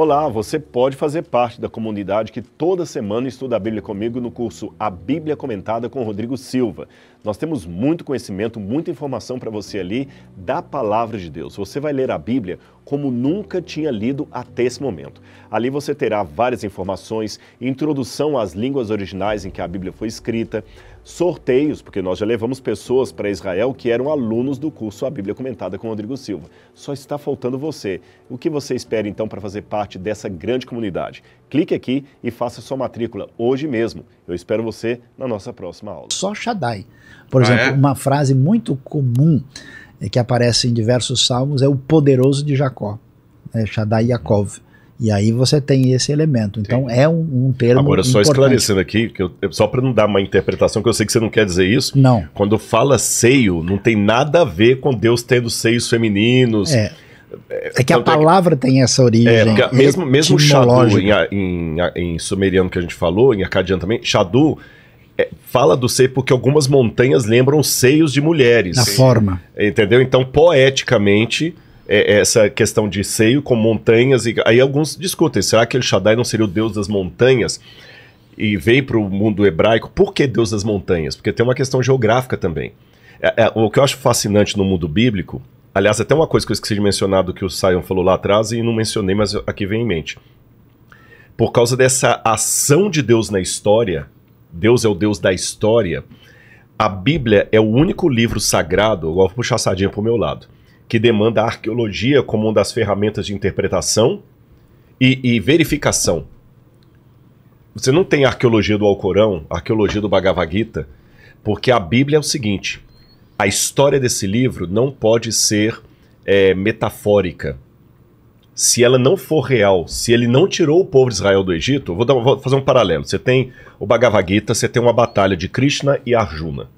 Olá, você pode fazer parte da comunidade que toda semana estuda a Bíblia comigo no curso A Bíblia Comentada com Rodrigo Silva. Nós temos muito conhecimento, muita informação para você ali da palavra de Deus. Você vai ler a Bíblia como nunca tinha lido até esse momento. Ali você terá várias informações, introdução às línguas originais em que a Bíblia foi escrita, sorteios, porque nós já levamos pessoas para Israel que eram alunos do curso A Bíblia Comentada com Rodrigo Silva. Só está faltando você. O que você espera então para fazer parte dessa grande comunidade? Clique aqui e faça sua matrícula hoje mesmo. Eu espero você na nossa próxima aula. Só Shaddai. Por ah, exemplo, é? uma frase muito comum é, que aparece em diversos salmos é o poderoso de Jacó, é Shaddai Yaakov. E aí você tem esse elemento. Então Sim. é um, um termo. Agora, só importante. esclarecendo aqui, que eu, só para não dar uma interpretação, que eu sei que você não quer dizer isso. Não. Quando fala seio, não tem nada a ver com Deus tendo seios femininos. É. É que a palavra é que, tem essa origem. É, é mesmo, mesmo o Shadu, em, em, em, sumeriano que a gente falou, em acadiano também, Shadu é, fala do seio porque algumas montanhas lembram seios de mulheres. Na forma. Entendeu? Então, poeticamente, é, é essa questão de seio com montanhas. E aí alguns discutem, será que El Shaddai não seria o deus das montanhas? E veio para o mundo hebraico, por que deus das montanhas? Porque tem uma questão geográfica também. É, é, o que eu acho fascinante no mundo bíblico, aliás, até uma coisa que eu esqueci de mencionar do que o Sion falou lá atrás e não mencionei, mas aqui vem em mente. Por causa dessa ação de Deus na história, Deus é o Deus da história, a Bíblia é o único livro sagrado, agora vou puxar a sardinha para o meu lado, que demanda a arqueologia como uma das ferramentas de interpretação e, e verificação. Você não tem arqueologia do Alcorão, arqueologia do Bhagavad Gita, porque a Bíblia é o seguinte: a história desse livro não pode ser é, metafórica. Se ela não for real, se ele não tirou o povo de Israel do Egito, vou, dar, vou fazer um paralelo. Você tem o Bhagavad Gita, você tem uma batalha de Krishna e Arjuna.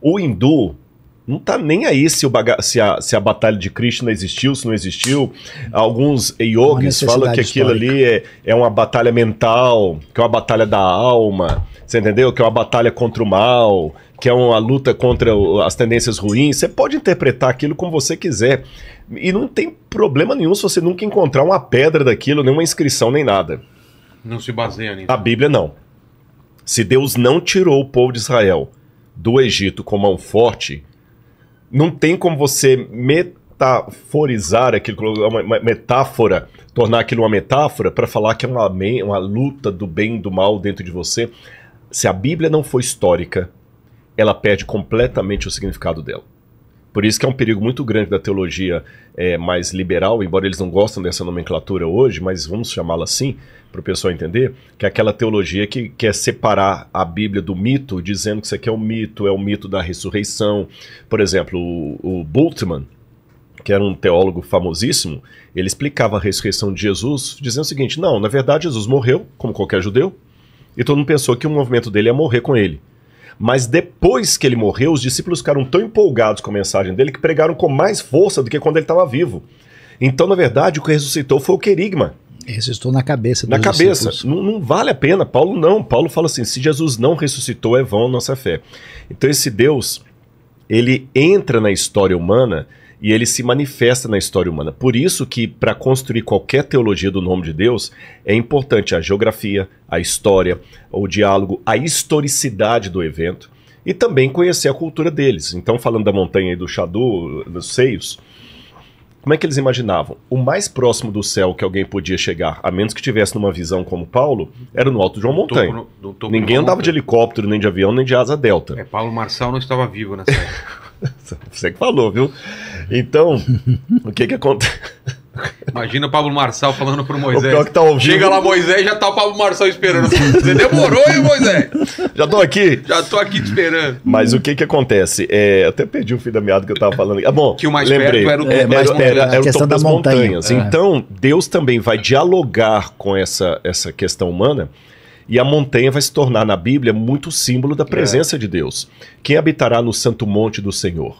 O hindu não tá nem aí se, o baga se, a, se a batalha de Krishna existiu, se não existiu. Alguns yogis falam que aquilo histórica. ali é, é uma batalha mental, que é uma batalha da alma, você entendeu? Que é uma batalha contra o mal, que é uma luta contra as tendências ruins. Você pode interpretar aquilo como você quiser. E não tem problema nenhum se você nunca encontrar uma pedra daquilo, nenhuma inscrição, nem nada. Não se baseia nisso. A Bíblia não. Se Deus não tirou o povo de Israel do Egito com mão forte não tem como você metaforizar aquilo, uma metáfora, tornar aquilo uma metáfora para falar que é uma, uma luta do bem e do mal dentro de você. Se a Bíblia não for histórica, ela perde completamente o significado dela. Por isso que é um perigo muito grande da teologia é, mais liberal, embora eles não gostem dessa nomenclatura hoje, mas vamos chamá-la assim, para o pessoal entender, que é aquela teologia que quer separar a Bíblia do mito, dizendo que isso aqui é um mito, é o um mito da ressurreição. Por exemplo, o, o Bultmann, que era um teólogo famosíssimo, ele explicava a ressurreição de Jesus dizendo o seguinte: não, na verdade Jesus morreu, como qualquer judeu, e todo mundo pensou que o movimento dele ia é morrer com ele. Mas depois que ele morreu, os discípulos ficaram tão empolgados com a mensagem dele que pregaram com mais força do que quando ele estava vivo. Então, na verdade, o que ressuscitou foi o querigma. Ressuscitou na cabeça Na cabeça. Não, não, vale a pena. Paulo não. Paulo fala assim: se Jesus não ressuscitou, é vão a nossa fé. Então, esse Deus, ele entra na história humana e ele se manifesta na história humana. Por isso que para construir qualquer teologia do nome de Deus é importante a geografia, a história, o diálogo, a historicidade do evento e também conhecer a cultura deles. Então, falando da montanha e do Xadu, dos seios, como é que eles imaginavam? O mais próximo do céu que alguém podia chegar, a menos que tivesse numa visão como Paulo, era no alto de uma montanha. Do do topo Ninguém andava montanha. de helicóptero, nem de avião, nem de asa delta. É, Paulo Marçal não estava vivo nessa época. Você que falou, viu? Então, o que que acontece? Imagina o Pablo Marçal falando pro Moisés. O pior que tá ouvindo. Chega lá, Moisés, já tá o Pablo Marçal esperando. Você demorou, hein, Moisés? Já tô aqui. Já tô aqui te esperando. Mas o que que acontece? É, até perdi o fio da meada que eu tava falando. Ah, bom, que o mais lembrei. perto era o topo, é, mais era, era o topo das montanha. montanhas. É. Então, Deus também vai dialogar com essa, essa questão humana e a montanha vai se tornar na Bíblia muito símbolo da é. presença é. de Deus. Quem habitará no santo monte do Senhor?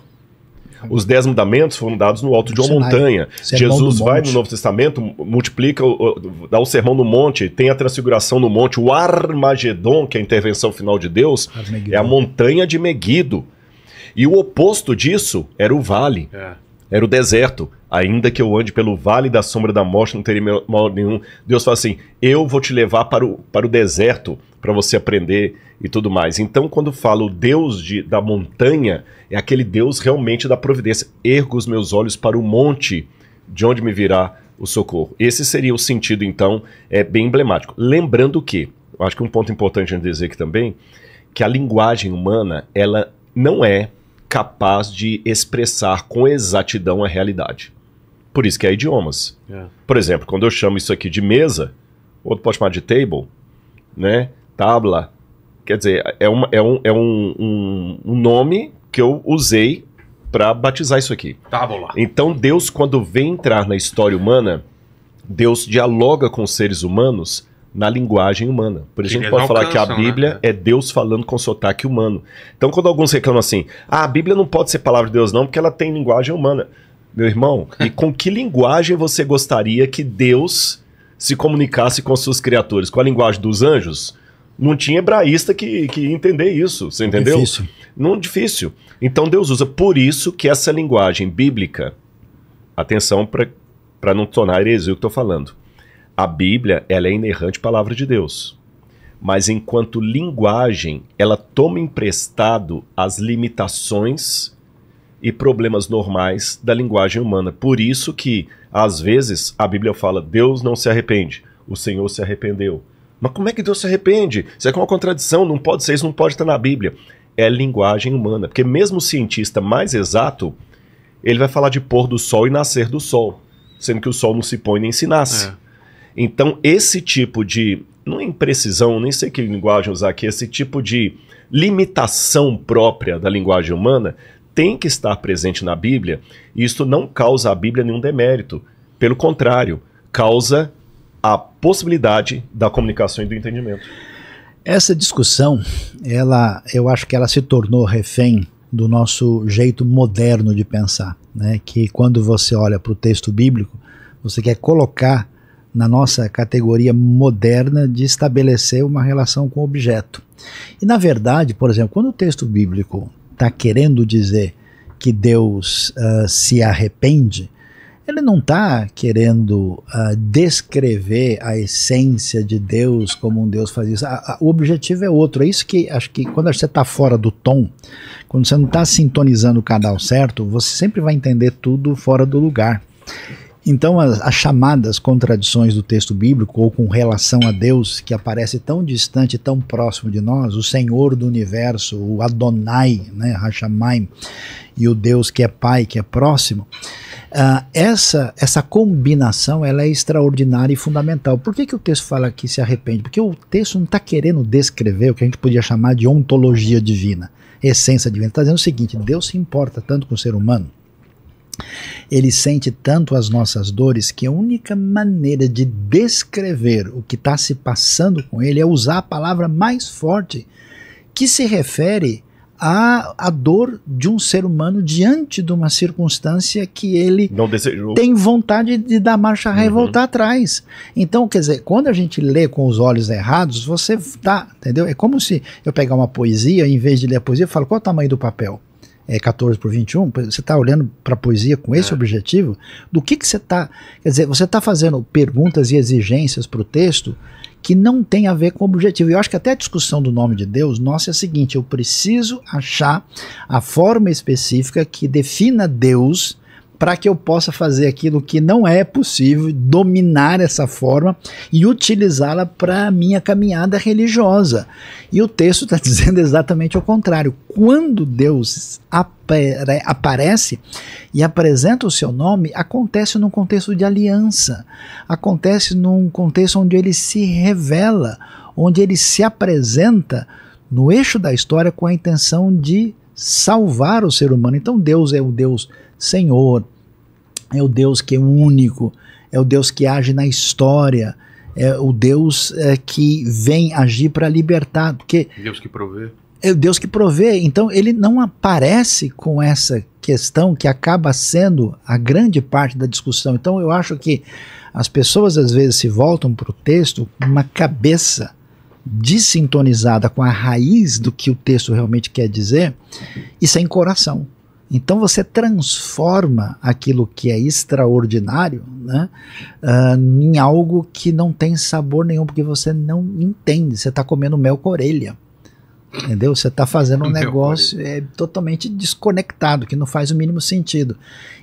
Os dez mandamentos foram dados no alto de uma montanha. Jesus vai no Novo Testamento, multiplica, dá o sermão no monte, tem a transfiguração no monte, o Armagedon, que é a intervenção final de Deus, é a montanha de Meguido. E o oposto disso era o vale. É. Era o deserto. Ainda que eu ande pelo vale da sombra da morte, não teria mal nenhum. Deus fala assim: eu vou te levar para o, para o deserto para você aprender e tudo mais. Então, quando falo Deus de, da montanha, é aquele Deus realmente da providência. Ergo os meus olhos para o monte, de onde me virá o socorro. Esse seria o sentido, então, é bem emblemático. Lembrando que, acho que um ponto importante a dizer aqui também, que a linguagem humana, ela não é capaz de expressar com exatidão a realidade. Por isso que é idiomas. É. Por exemplo, quando eu chamo isso aqui de mesa, outro pode chamar de table, né? Tabla. Quer dizer, é, uma, é, um, é um, um, um nome que eu usei para batizar isso aqui. Tábula. Então Deus, quando vem entrar na história humana, Deus dialoga com os seres humanos na linguagem humana. Por isso a gente pode falar que a né? Bíblia né? é Deus falando com sotaque humano. Então, quando alguns reclamam assim, ah, a Bíblia não pode ser palavra de Deus, não, porque ela tem linguagem humana. Meu irmão, e com que linguagem você gostaria que Deus se comunicasse com suas criaturas? Com a linguagem dos anjos? Não tinha hebraísta que, que entender isso, você é entendeu? Difícil. Não difícil. Então Deus usa por isso que essa linguagem bíblica, atenção para não tornar heresia o que estou falando, a Bíblia ela é inerrante palavra de Deus. Mas enquanto linguagem, ela toma emprestado as limitações e problemas normais da linguagem humana. Por isso que, às vezes, a Bíblia fala, Deus não se arrepende, o Senhor se arrependeu. Mas como é que Deus se arrepende? Isso é uma contradição, não pode ser, isso não pode estar na Bíblia. É linguagem humana, porque mesmo o cientista mais exato, ele vai falar de pôr do sol e nascer do sol, sendo que o sol não se põe nem se nasce. É. Então, esse tipo de. Não é imprecisão, nem sei que linguagem usar aqui, esse tipo de limitação própria da linguagem humana tem que estar presente na Bíblia. E isso não causa à Bíblia nenhum demérito. Pelo contrário, causa a possibilidade da comunicação e do entendimento. Essa discussão, ela, eu acho que ela se tornou refém do nosso jeito moderno de pensar, né? Que quando você olha para o texto bíblico, você quer colocar na nossa categoria moderna de estabelecer uma relação com o objeto. E na verdade, por exemplo, quando o texto bíblico está querendo dizer que Deus uh, se arrepende, ele não está querendo uh, descrever a essência de Deus como um Deus faz isso. A, a, o objetivo é outro. É isso que acho que quando você está fora do tom, quando você não está sintonizando o canal certo, você sempre vai entender tudo fora do lugar. Então, as, as, chamadas contradições do texto bíblico ou com relação a Deus, que aparece tão distante, tão próximo de nós, o Senhor do universo, o Adonai, né, Hashamayim, e o Deus que é Pai, que é próximo, uh, essa, essa combinação ela é extraordinária e fundamental. Por que, que o texto fala que se arrepende? Porque o texto não está querendo descrever o que a gente podia chamar de ontologia divina, essência divina. Está dizendo o seguinte: Deus se importa tanto com o ser humano ele sente tanto as nossas dores que a única maneira de descrever o que está se passando com ele é usar a palavra mais forte, que se refere à, à dor de um ser humano diante de uma circunstância que ele tem vontade de dar marcha ré e uhum. voltar atrás. Então, quer dizer, quando a gente lê com os olhos errados, você tá, entendeu? É como se eu pegar uma poesia, em vez de ler a poesia, eu falo qual é o tamanho do papel? é, 14 por 21, você está olhando para a poesia com esse é. objetivo? Do que, que você está. Quer dizer, você está fazendo perguntas e exigências para o texto que não tem a ver com o objetivo. E eu acho que até a discussão do nome de Deus, nossa, é a seguinte: eu preciso achar a forma específica que defina Deus para que eu possa fazer aquilo que não é possível, dominar essa forma e utilizá-la para a minha caminhada religiosa. E o texto está dizendo exatamente o contrário. Quando Deus apare aparece e apresenta o seu nome, acontece num contexto de aliança, acontece num contexto onde ele se revela, onde ele se apresenta no eixo da história com a intenção de salvar o ser humano. Então Deus é o Deus Senhor, é o Deus que é único, é o Deus que age na história, é o Deus é, que vem agir para libertar, porque Deus que provê. É o Deus que provê. Então ele não aparece com essa questão que acaba sendo a grande parte da discussão. Então eu acho que as pessoas às vezes se voltam para o texto com uma cabeça desintonizada com a raiz do que o texto realmente quer dizer e sem é coração. Então você transforma aquilo que é extraordinário né, uh, em algo que não tem sabor nenhum, porque você não entende. Você está comendo mel com orelha. Entendeu? Você está fazendo um negócio é, totalmente desconectado, que não faz o mínimo sentido.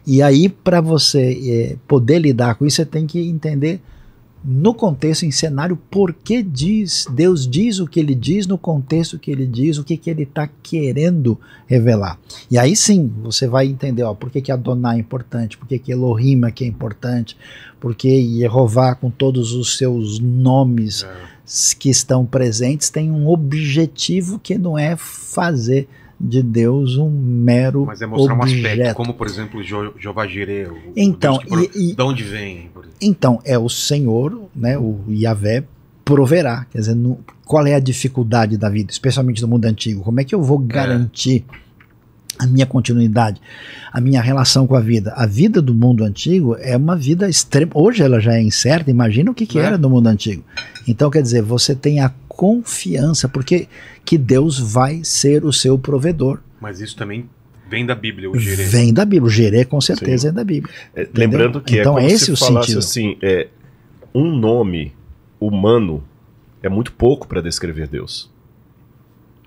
E aí, para você é, poder lidar com isso, você tem que entender no contexto, em cenário, por que diz, Deus diz o que ele diz, no contexto que ele diz, o que, que ele está querendo revelar. E aí sim você vai entender ó, por que, que Adonai é importante, por que, que Elohim aqui é, é importante, por que Jehová, com todos os seus nomes é. que estão presentes, tem um objetivo que não é fazer de Deus um mero Mas é mostrar objeto. um aspecto, como por exemplo jo, Jeová Jireh, então, e, de onde vem. Então, é o Senhor, né, o Yahvé, proverá. Quer dizer, no, qual é a dificuldade da vida, especialmente no mundo antigo? Como é que eu vou é. garantir é a minha continuidade, a minha relação com a vida. A vida do mundo antigo é uma vida extrema. Hoje ela já é incerta, imagina o que, que é. era no mundo antigo. Então, quer dizer, você tem a confiança, porque que Deus vai ser o seu provedor. Mas isso também vem da Bíblia, o gerê. Vem da Bíblia, o gerê com certeza Sim. é da Bíblia. É, lembrando que é então, é, é esse se é o sentido. assim, é, um nome humano é muito pouco para descrever Deus.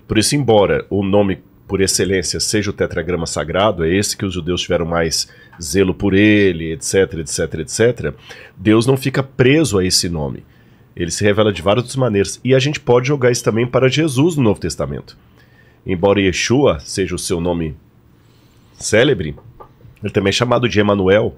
Por isso, embora o nome por excelência seja o tetragrama sagrado, é esse que os judeus tiveram mais zelo por ele, etc, etc, etc, Deus não fica preso a esse nome. Ele se revela de várias maneiras. E a gente pode jogar isso também para Jesus no Novo Testamento. Embora Yeshua seja o seu nome célebre, ele também é chamado de Emanuel,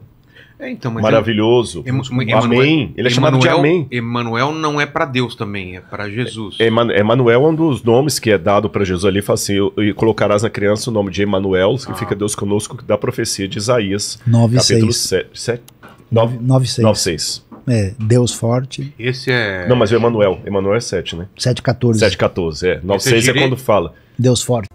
é, então, é Maravilhoso. Em, em, amém. Ele é Emmanuel, chamado de Amém. Emanuel não é para Deus também, é para Jesus. É, Emanuel é um dos nomes que é dado para Jesus ali, fala assim, e colocarás na criança o nome de Emanuel, que ah. fica Deus conosco, da profecia de Isaías, 9, capítulo 6. 7, 7 9, 9, 6. 9, 6. É, Deus forte. Esse é. Não, mas o Emanuel. Emanuel é 7, né? 7, 14. 7, 14, é. 9, 6 é, é quando fala. Deus forte.